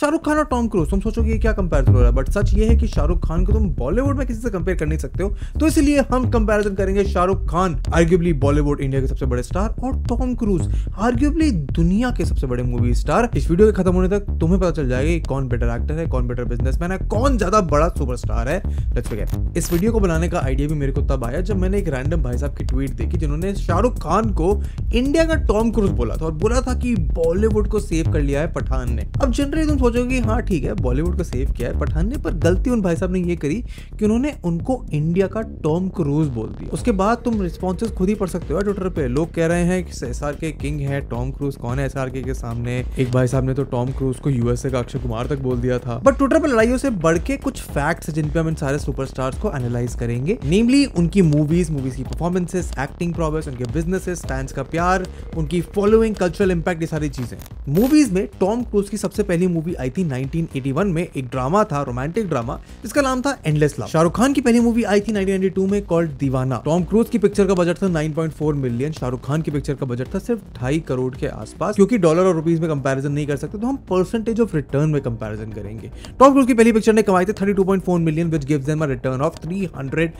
शाहरुख खान और Tom cruise तुम सोचोगे ये क्या कंपैरिजन हो रहा है बट सच ये है कि शाहरुख खान को तुम बॉलीवुड में किसी से कंपेयर कर नहीं सकते हो तो इसलिए हम कंपैरिजन करेंगे शाहरुख खान आर्ग्यूबली बॉलीवुड इंडिया के सबसे बड़े स्टार और टॉम क्रूज आर्ग्यूबली दुनिया के सबसे बड़े मूवी स्टार इस वीडियो के खत्म होने तक तुम्हें पता चल जाएगा कौन बेटर एक्टर है कौन बेटर बिजनेसमैन है कौन ज्यादा बड़ा सुपरस्टार है लेट्स इस वीडियो को बनाने का आइडिया भी मेरे को तब आया जब मैंने एक रैंडम भाई साहब की ट्वीट देखी जिन्होंने शाहरुख खान को इंडिया का टॉम क्रूज बोला था और बोला था कि बॉलीवुड को सेव कर लिया है पठान ने अब जनरली तुम सोचोगे कि हाँ ठीक है बॉलीवुड को सेव किया है पठान ने पर गलती उन भाई साहब ने ये करी कि उन्होंने उनको इंडिया का टॉम क्रूज बोल दिया उसके बाद तुम रिस्पॉन्सेज खुद ही पढ़ सकते हो ट्विटर पे लोग कह रहे हैं कि एस के किंग है टॉम क्रूज कौन है एस के सामने एक भाई साहब ने तो टॉम क्रूज को यूएसए का अक्षय कुमार तक बोल दिया था बट ट्विटर पर लड़ाइयों से बढ़ के कुछ फैक्ट्स जिन पे हम इन सारे सुपरस्टार्स को एनालाइज करेंगे नेमली उनकी मूवीज मूवीज की परफॉर्मेंसेस एक्टिंग प्रोग्रेस उनके बिजनेसेस फैंस का प्यार उनकी फॉलोइंग कल्चरल इम्पैक्ट ये सारी चीजें मूवीज में टॉम क्रूज की सबसे पहली मूवी आई थी 1981 में एक ड्रामा था रोमांटिक ड्रामा जिसका नाम था एंडलेस लव शाहरुख खान की पहली मूवी आई थी 1992 में कॉल्ड दीवाना टॉम क्रूज की पिक्चर का बजट था 9.4 मिलियन शाहरुख खान की पिक्चर का बजट था सिर्फ ढाई करोड़ के आसपास क्योंकि डॉलर और रुपीज में कंपेरिजन नहीं कर सकते तो हम परसेंटेज ऑफ रिटर्न में कंपेरिजन करेंगे टॉम क्रूज की पहली पिक्चर ने कमाई थी thirty million which give them return of three hundred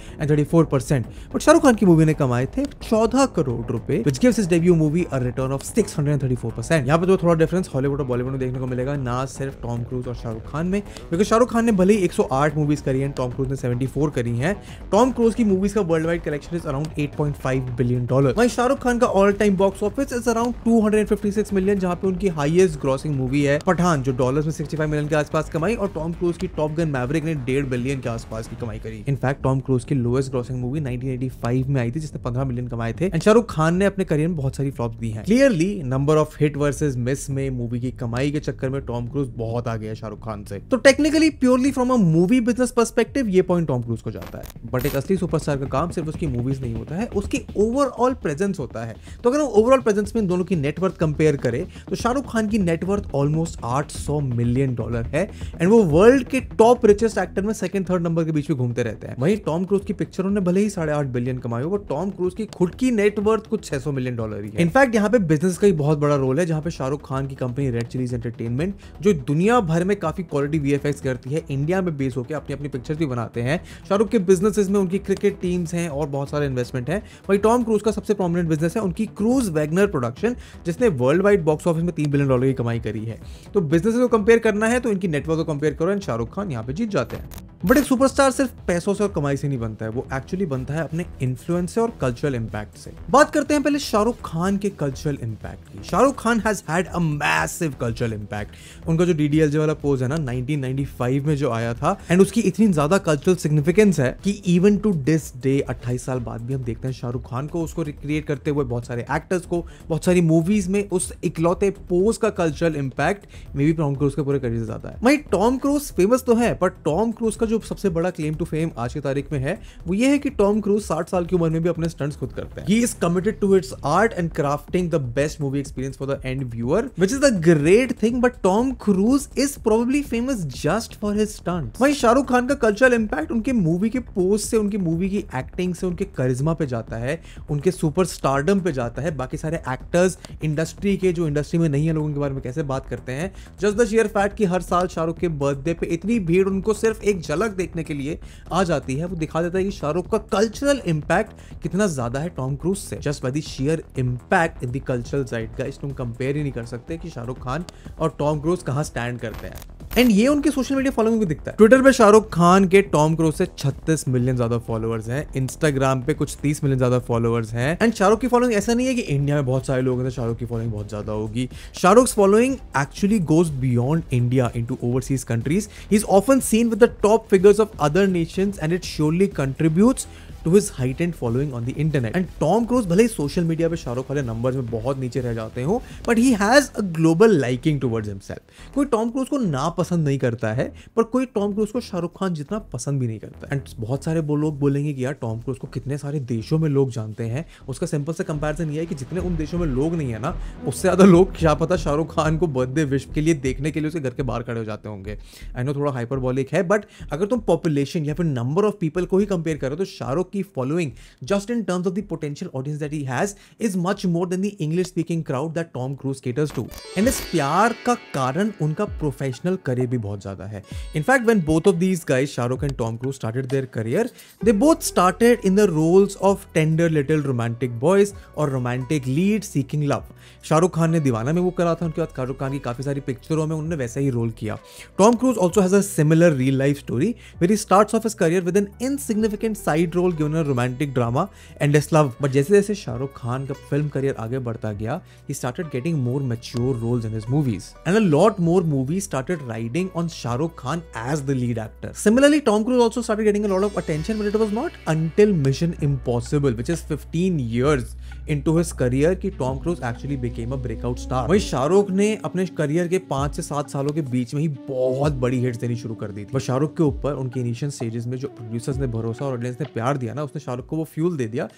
but Shahrukh Khan की मूवी ने कमाए थे चौदह करोड़ रुपए which give debut movie a return of six hundred thirty four percent यहाँ पर तो थोड़ा डिफरेंस हॉलीवुड और बॉलीवुड में देखने को मिलेगा ना सिर्फ सिर्फ टॉम क्रूज और शाहरुख खान में बिकॉज शाहरुख खान ने भले ही 108 मूवीज़ करी हैं टॉम क्रूज ने 74 करी हैं टॉम क्रूज की मूवीज़ का world wide collection is around 8.5 billion dollar वहीं शाहरुख खान का all time box office is around 256 million जहां पे उनकी हाईएस्ट ग्रॉसिंग मूवी है पठान जो डॉलर में 65 मिलियन के आसपास कमाई और टॉम क्रूज की टॉप गन मैवरिक ने डेढ़ बिलियन के आसपास की कमाई करी इनफैक्ट टॉम क्रूज की लोएस्ट ग्रॉसिंग मूवी 1985 में आई थी जिसने पंद्रह मिलियन कमाए थे एंड शाहरुख खान ने अपने करियर में बहुत सारी फ्लॉप दी है clearly number of hit versus miss में मूवी की कमाई के चक्कर में टॉम क्रूज बहुत आगे है शाहरुख खान से तो technically purely from a movie business perspective ये पॉइंट टॉम क्रूज को जाता है बट एक असली सुपरस्टार का काम सिर्फ उसकी मूवीज नहीं होता है उसकी ओवरऑल प्रेजेंस होता है तो अगर हम ओवरऑल प्रेजेंस में दोनों की नेटवर्थ कंपेयर करें तो शाहरुख खान की नेटवर्थ ऑलमोस्ट आठ मिलियन डॉलर है एंड वो वर्ल्ड के टॉप रिचेस्ट एक्टर में सेकंड थर्ड नंबर के बीच में घूमते रहते हैं वहीं टॉम क्रूज की पिक्चरों ने भले ही साढ़े आठ बिलियन कमाई हो बट टॉम क्रूज की खुद की नेटवर्थ कुछ छह सौ मिलियन डॉलर ही है इनफैक्ट यहाँ पे बिजनेस का ही बहुत बड़ा रोल है जहाँ पे शाहरुख खान की कंपनी रेड चिलीज एंटरटेनमेंट जो दुनिया भर में काफ़ी क्वालिटी वी करती है इंडिया में बेस होकर अपनी अपनी पिक्चर्स भी बनाते हैं शाहरुख के बिजनेसेस में उनकी क्रिकेट टीम्स हैं और बहुत सारे इन्वेस्टमेंट हैं वही टॉम क्रूज का सबसे प्रोमिनेंट बिजनेस है उनकी क्रूज वैगनर प्रोडक्शन जिसने वर्ल्ड वाइड बॉक्स ऑफिस में तीन बिलियन डॉलर की कमाई करी है तो बिजनेस को कंपेयर करना है तो इनकी नेटवर्क को कंपेयर करो एंड शाहरुख खान यहाँ पे जीत जाते हैं बट एक सुपरस्टार सिर्फ पैसों से और कमाई से नहीं बनता है वो एक्चुअली बनता है अपने इन्फ्लुएंस से और कल्चरल इंपैक्ट से बात करते हैं पहले शाहरुख खान के कल्चरल इंपैक्ट की Shahrukh Khan has had a massive cultural impact उनका जो डीडीएलजे वाला पोज है ना 1995 में जो आया था एंड उसकी इतनी ज्यादा कल्चरल सिग्निफिकेंस है कि इवन टू दिस डे 28 साल बाद भी हम देखते हैं शाहरुख खान को उसको रिक्रिएट करते हुए बहुत सारे एक्टर्स को बहुत सारी मूवीज में उस इकलौते पोज का cultural impact may be Tom Cruise के पूरे करियर से ज्यादा है भाई टॉम क्रूज फेमस तो है पर टॉम क्रूज का जो सबसे बड़ा क्लेम टू फेम आज की तारीख में है वो ये है कि टॉम क्रूज साठ साल की उम्र में भी अपने स्टंट्स खुद करते हैं he is committed to its art and crafting the best movie experience for the end viewer which is the great thing but Tom Cruise Cruise is probably famous just for his stunt वही शाहरुख खान का cultural impact उनके movie के pose से उनकी movie की acting से उनके charisma पे जाता है उनके सुपर स्टारडम पे जाता है बाकी सारे एक्टर्स इंडस्ट्री के जो इंडस्ट्री में नहीं है लोगों के बारे में कैसे बात करते हैं जस्ट द शेयर फैक्ट कि हर साल शाहरुख के बर्थडे पे इतनी भीड़ उनको सिर्फ एक झलक देखने के लिए आ जाती है वो दिखा देता है कि शाहरुख का कल्चरल इम्पैक्ट कितना ज्यादा है टॉम क्रूज से just by their impact in the cultural side का इसको हम कंपेयर ही नहीं कर सकते कि शाहरुख खान और टॉम क्रूज कहाँ स्टैंड करते हैं एंड ये उनके सोशल मीडिया फॉलोइंग भी दिखता है ट्विटर पे शाहरुख खान के टॉम क्रोज से 36 मिलियन ज्यादा फॉलोअर्स हैं इंस्टाग्राम पे कुछ 30 मिलियन ज्यादा फॉलोअर्स हैं एंड शाहरुख की फॉलोइंग ऐसा नहीं है कि इंडिया में बहुत सारे लोग हैं तो शाहरुख की फॉलोइंग बहुत ज्यादा होगी Shahrukh following actually goes beyond India into overseas countries he is often seen with the top figures of other nation and it surely contributes to his height and following on the internet and Tom Cruise भले ही social media पर शाहरुख वाले number में बहुत नीचे रह जाते हो but he has a global liking towards himself कोई टॉम क्रूज को नापसंद पसंद नहीं करता है पर कोई टॉम क्रूज को शाहरुख खान जितना पसंद भी नहीं करता एंड बहुत सारे वो लोग बोलेंगे कि यार टॉम क्रूज को कितने सारे देशों में लोग जानते हैं उसका सिंपल से कंपैरिजन ये है कि जितने उन देशों में लोग नहीं है ना उससे ज़्यादा लोग क्या पता शाहरुख खान को बर्थडे विश के लिए देखने के लिए उसके घर के बाहर खड़े हो जाते होंगे आई नो थोड़ा हाइपरबॉलिक है बट अगर तुम पॉपुलेशन या फिर नंबर ऑफ पीपल को ही कंपेयर करो तो शाहरुख की following just in terms of the potential audience that he has is much more than the English speaking crowd that Tom Cruise caters to and इस प्यार का कारण उनका प्रोफेशनल करियर भी बहुत ज़्यादा है in fact when both of these guys Shahrukh and Tom Cruise started their career they both started in the roles of tender little romantic boys और romantic lead seeking love Shahrukh Khan ने दीवाना में वो करा था उनके बाद शाहरुख खान की काफ़ी सारी पिक्चरों में उन्होंने वैसा ही रोल किया Tom Cruise also has a similar real life story where he start off his career with an insignificant side role given a romantic drama and as love but जैसे जैसे शाहरुख खान का फिल्म करियर आगे बढ़ता गया he started getting more mature roles in his movies and a lot more movies started riding on Shah Rukh Khan as the lead actor. Similarly, Tom Cruise also started getting a lot of attention, but it was not until Mission Impossible, which is 15 years into his career, कि Tom Cruise actually became a breakout star वही शाहरुख ने अपने career के पांच से सात सालों के बीच में ही बहुत बड़ी हिट्स देनी शुरू कर दी थी शाहरुख के ऊपर उनके इनिशियल स्टेजेस में जो प्रोड्यूसर्स ने भरोसा और ऑडियंस ने प्यार दिया ना उसने शाहरुख को वो फ्यूल दे दिया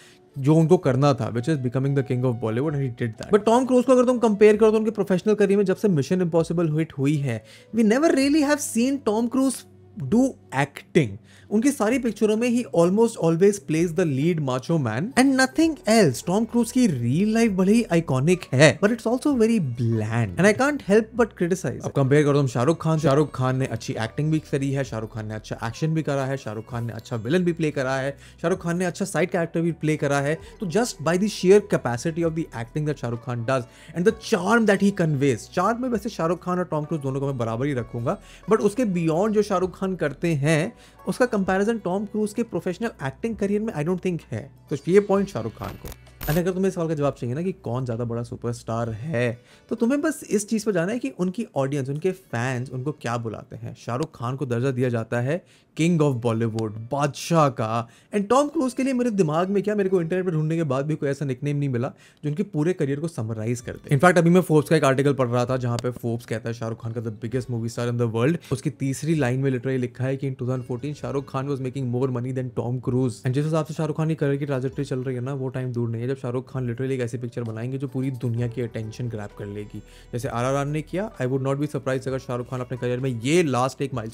जो उनको करना था which is becoming the king of Bollywood and he did that but Tom Cruise को अगर तुम कंपेयर करो तो उनके प्रोफेशनल करियर में जब से मिशन इम्पॉसिबल हिट हुई है we never really have seen Tom cruise do acting उनकी सारी पिक्चरों में ही almost always plays the lead macho man and nothing else Tom Cruise की रियल लाइफ बड़े ही आइकॉनिक है but it's also very bland and I can't help but criticise अब compare करो तुम शाहरुख खान शाहरुख खान ने अच्छी एक्टिंग भी करी है शाहरुख खान ने अच्छा एक्शन भी करा है शाहरुख खान ने अच्छा विलन भी प्ले करा है शाहरुख खान ने अच्छा साइड कैरेक्टर भी प्ले करा है तो just by the sheer capacity of the acting that Shahrukh Khan does and the charm that he conveys charm में वैसे शाहरुख खान और टॉम क्रूज दोनों को मैं बराबर ही रखूंगा बट उसके बियॉन्ड जो शाहरुख खान अर्न करते हैं उसका कंपैरिजन टॉम क्रूज के प्रोफेशनल एक्टिंग करियर में आई डोंट थिंक है तो ये पॉइंट शाहरुख खान को एंड अगर तुम्हें इस सवाल का जवाब चाहिए ना कि कौन ज़्यादा बड़ा सुपरस्टार है तो तुम्हें बस इस चीज़ पर जाना है कि उनकी ऑडियंस उनके फैंस उनको क्या बुलाते हैं शाहरुख खान को दर्जा दिया जाता है किंग ऑफ बॉलीवुड बादशाह का एंड टॉम क्रूज के लिए मेरे दिमाग में क्या मेरे को इंटरनेट पर ढूंढने के बाद भी कोई ऐसा निकनेम नहीं मिला जो उनके पूरे करियर को समराइज करते हैं इनफैक्ट अभी मैं फोर्ब्स का एक आर्टिकल पढ़ रहा था जहाँ पे फोर्ब्स कहता है शाहरुख खान का the biggest movie star in the world उसकी तीसरी लाइन में लिटरली लिखा है कि in two Shahrukh Khan was making more money than Tom Cruise and जिस हिसाब से शाहरुख खान की करियर की ट्राजेक्ट्री चल रही है ना वो टाइम दूर नहीं है जब शाहरुख खान लिटरली एक ऐसी पिक्चर बनाएंगे जो पूरी दुनिया की अटेंशन ग्रैप कर लेगी जैसे आर ने किया I would not be surprise अगर शाहरुख खान अपने करियर में ये लास्ट एक माइल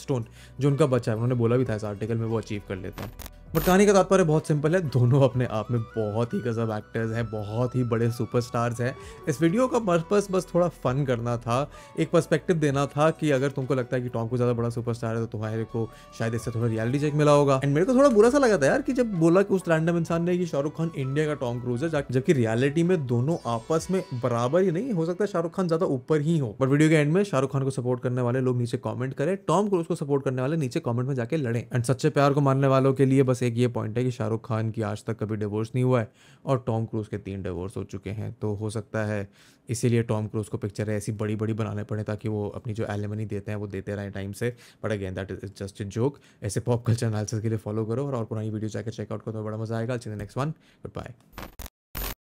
जो उनका बचा है उन्होंने बोला भी था इस आर्टिकल में वो अचीव कर लेता है बट कहानी का तात्पर्य बहुत सिंपल है दोनों अपने आप में बहुत ही गजब एक्टर्स हैं बहुत ही बड़े सुपरस्टार्स हैं इस वीडियो का पर्पज बस थोड़ा फन करना था एक पर्सपेक्टिव देना था कि अगर तुमको लगता है कि टॉम को ज़्यादा बड़ा सुपरस्टार है तो तुम्हारे को शायद इससे थोड़ा रियलिटी चेक मिला होगा एंड मेरे को थोड़ा बुरा सा लगा था यार कि जब बोला कि उस रैंडम इंसान ने कि शाहरुख खान इंडिया का टॉम क्रूज है जबकि रियलिटी में दोनों आपस में बराबर ही नहीं हो सकता शाहरुख खान ज़्यादा ऊपर ही हो बट वीडियो के एंड में शाहरुख खान को सपोर्ट करने वाले लोग नीचे कॉमेंट करें टॉम क्रूज को सपोर्ट करने वाले नीचे कॉमेंट में जाके लड़े एंड सच्चे प्यार को मानने वालों के लिए बस एक ये पॉइंट है कि शाहरुख खान की आज तक कभी डिवोर्स नहीं हुआ है और टॉम क्रूज़ के तीन डिवोर्स हो चुके हैं तो हो सकता है इसीलिए टॉम क्रूज़ को पिक्चर ऐसी बड़ी बड़ी बनाने पड़े ताकि वो अपनी जो एलिमनी देते हैं वो देते रहें टाइम से but again that is just joke ऐसे पॉप कल्चर एनालिसिस के लिए फॉलो करो और, और पुरानी वीडियो जाकर चेकआउट करो तो बड़ा मजा आएगा चलिए नेक्स्ट वन गुड बाय